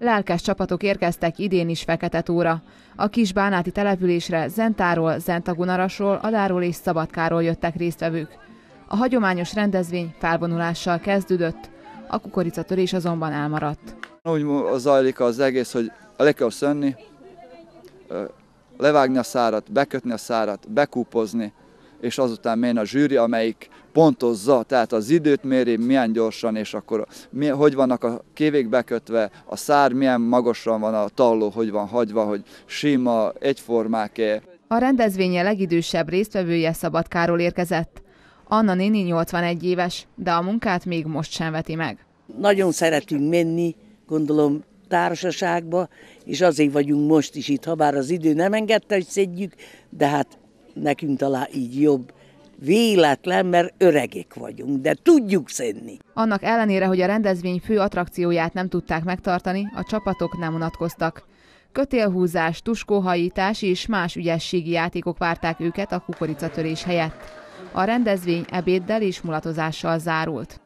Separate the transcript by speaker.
Speaker 1: Lelkes csapatok érkeztek idén is fekete túra. A bánáti településre Zentáról, Zentagunarasról, Adáról és Szabadkáról jöttek résztvevők. A hagyományos rendezvény felvonulással kezdődött, a kukoricatörés azonban elmaradt.
Speaker 2: Úgy zajlik az egész, hogy le kell szönni, levágni a szárat, bekötni a szárat, bekúpozni, és azután mely a zsűri, amelyik pontozza, tehát az időt méri, milyen gyorsan, és akkor mi, hogy vannak a kévék bekötve, a szár milyen magasan van, a talló hogy van hagyva, hogy sima, egyformák-e.
Speaker 1: A rendezvénye legidősebb résztvevője Szabadkáról érkezett. Anna néni 81
Speaker 3: éves, de a munkát még most sem veti meg. Nagyon szeretünk menni, gondolom társaságba, és azért vagyunk most is itt, ha bár az idő nem engedte, hogy szedjük, de hát nekünk talán így jobb, Véletlen, mert öregek vagyunk, de tudjuk szenni.
Speaker 1: Annak ellenére, hogy a rendezvény fő attrakcióját nem tudták megtartani, a csapatok nem unatkoztak. Kötélhúzás, tuskóhajítás és más ügyességi játékok várták őket a kukoricatörés helyett. A rendezvény ebéddel és mulatozással zárult.